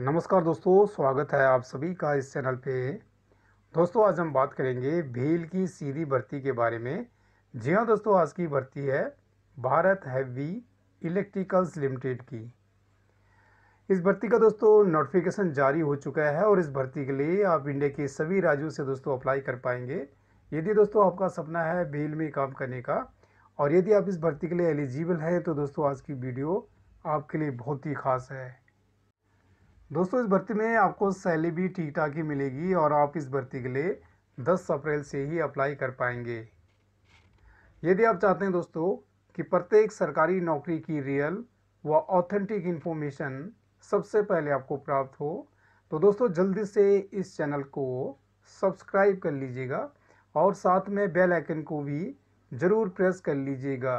नमस्कार दोस्तों स्वागत है आप सभी का इस चैनल पे दोस्तों आज हम बात करेंगे भील की सीधी भर्ती के बारे में जी हाँ दोस्तों आज की भर्ती है भारत हैवी इलेक्ट्रिकल्स लिमिटेड की इस भर्ती का दोस्तों नोटिफिकेशन जारी हो चुका है और इस भर्ती के लिए आप इंडिया के सभी राज्यों से दोस्तों अप्लाई कर पाएंगे यदि दोस्तों आपका सपना है भील में काम करने का और यदि आप इस भर्ती के लिए एलिजिबल हैं तो दोस्तों आज की वीडियो आपके लिए बहुत ही खास है दोस्तों इस भर्ती में आपको सैलरी भी ठीक ठाक ही मिलेगी और आप इस भर्ती के लिए 10 अप्रैल से ही अप्लाई कर पाएंगे यदि आप चाहते हैं दोस्तों कि प्रत्येक सरकारी नौकरी की रियल व ऑथेंटिक इन्फॉर्मेशन सबसे पहले आपको प्राप्त हो तो दोस्तों जल्दी से इस चैनल को सब्सक्राइब कर लीजिएगा और साथ में बेल आइकन को भी ज़रूर प्रेस कर लीजिएगा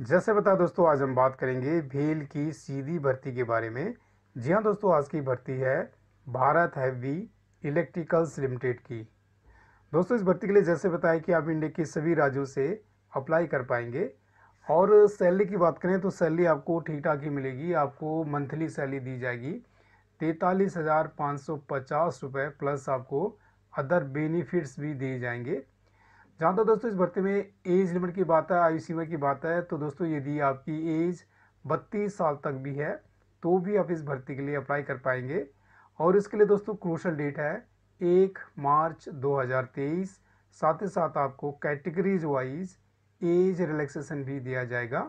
जैसे बता दोस्तों आज हम बात करेंगे भील की सीधी भर्ती के बारे में जी हाँ दोस्तों आज की भर्ती है भारत हैवी इलेक्ट्रिकल्स लिमिटेड की दोस्तों इस भर्ती के लिए जैसे बताया कि आप इंडिया के सभी राज्यों से अप्लाई कर पाएंगे और सैलरी की बात करें तो सैलरी आपको ठीक ठाक ही मिलेगी आपको मंथली सैलरी दी जाएगी तैंतालीस हज़ार पाँच सौ पचास रुपये प्लस आपको अदर बेनिफिट्स भी दिए जाएंगे जहाँ तक दोस्तों इस भर्ती में एज लिमिट की बात है आयु सीमा की बात है तो दोस्तों यदि आपकी एज बत्तीस साल तक भी है तो भी आप इस भर्ती के लिए अप्लाई कर पाएंगे और इसके लिए दोस्तों क्रोशल डेट है एक मार्च 2023 साथ ही साथ आपको कैटेगरीज वाइज एज रिलैक्सेशन भी दिया जाएगा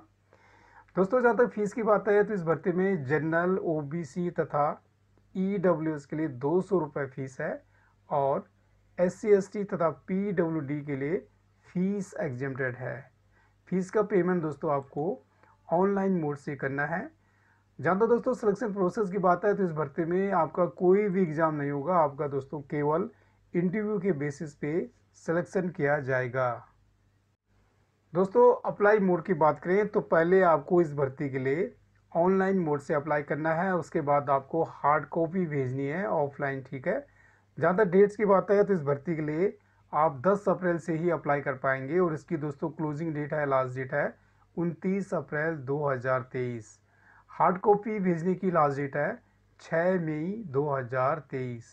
दोस्तों जहाँ तक फीस की बात है तो इस भर्ती में जनरल ओबीसी तथा ई e के लिए दो सौ फीस है और एस सी तथा पी डब्ल्यू डी के लिए फ़ीस एग्जेम्प्टेड है फ़ीस का पेमेंट दोस्तों आपको ऑनलाइन मोड से करना है जानते दोस्तों सिलेक्शन प्रोसेस की बात है तो इस भर्ती में आपका कोई भी एग्ज़ाम नहीं होगा आपका दोस्तों केवल इंटरव्यू के बेसिस पे सिलेक्शन किया जाएगा दोस्तों अप्लाई मोड की बात करें तो पहले आपको इस भर्ती के लिए ऑनलाइन मोड से अप्लाई करना है उसके बाद आपको हार्ड कॉपी भेजनी है ऑफलाइन ठीक है जहाँ तक डेट्स की बात है तो इस भर्ती के लिए आप 10 अप्रैल से ही अप्लाई कर पाएंगे और इसकी दोस्तों क्लोजिंग डेट है लास्ट डेट है उनतीस अप्रैल 2023 हार्ड कॉपी भेजने की लास्ट डेट है 6 मई 2023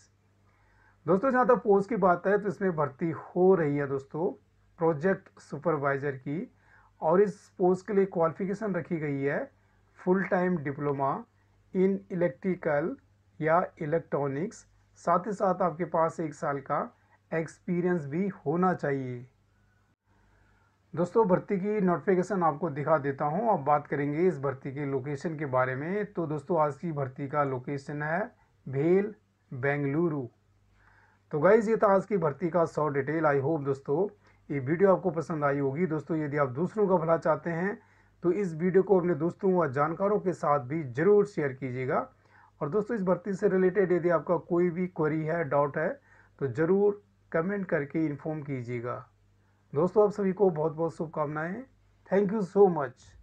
दोस्तों जहाँ तक पोस्ट की बात है तो इसमें भर्ती हो रही है दोस्तों प्रोजेक्ट सुपरवाइज़र की और इस पोस्ट के लिए क्वालिफिकेशन रखी गई है full time diploma in electrical या इलेक्ट्रॉनिक्स साथ ही साथ आपके पास एक साल का एक्सपीरियंस भी होना चाहिए दोस्तों भर्ती की नोटिफिकेशन आपको दिखा देता हूं अब बात करेंगे इस भर्ती के लोकेशन के बारे में तो दोस्तों आज की भर्ती का लोकेशन है भेल बेंगलुरु तो गाइज ये था आज की भर्ती का सौ डिटेल आई होप दोस्तों ये वीडियो आपको पसंद आई होगी दोस्तों यदि आप दूसरों का भला चाहते हैं तो इस वीडियो को अपने दोस्तों व जानकारों के साथ भी ज़रूर शेयर कीजिएगा और दोस्तों इस भर्ती से रिलेटेड यदि आपका कोई भी क्वेरी है डाउट है तो ज़रूर कमेंट करके इन्फॉर्म कीजिएगा दोस्तों आप सभी को बहुत बहुत शुभकामनाएँ थैंक यू सो मच